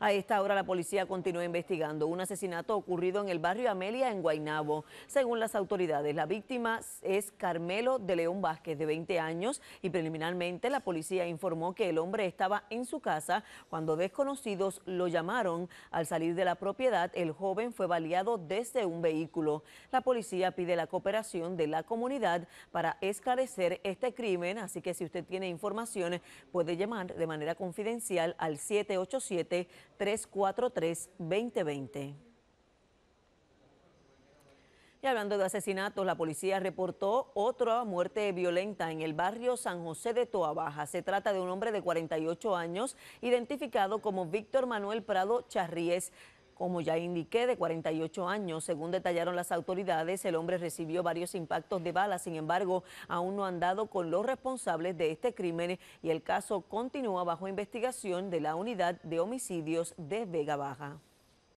A esta hora la policía continúa investigando un asesinato ocurrido en el barrio Amelia en Guaynabo. Según las autoridades, la víctima es Carmelo de León Vázquez de 20 años y preliminarmente la policía informó que el hombre estaba en su casa cuando desconocidos lo llamaron. Al salir de la propiedad, el joven fue baleado desde un vehículo. La policía pide la cooperación de la comunidad para esclarecer este crimen, así que si usted tiene informaciones puede llamar de manera confidencial al 787 343-2020. Y hablando de asesinatos, la policía reportó otra muerte violenta en el barrio San José de Toabaja. Se trata de un hombre de 48 años, identificado como Víctor Manuel Prado Charríez. Como ya indiqué, de 48 años, según detallaron las autoridades, el hombre recibió varios impactos de bala, sin embargo, aún no han dado con los responsables de este crimen y el caso continúa bajo investigación de la Unidad de Homicidios de Vega Baja.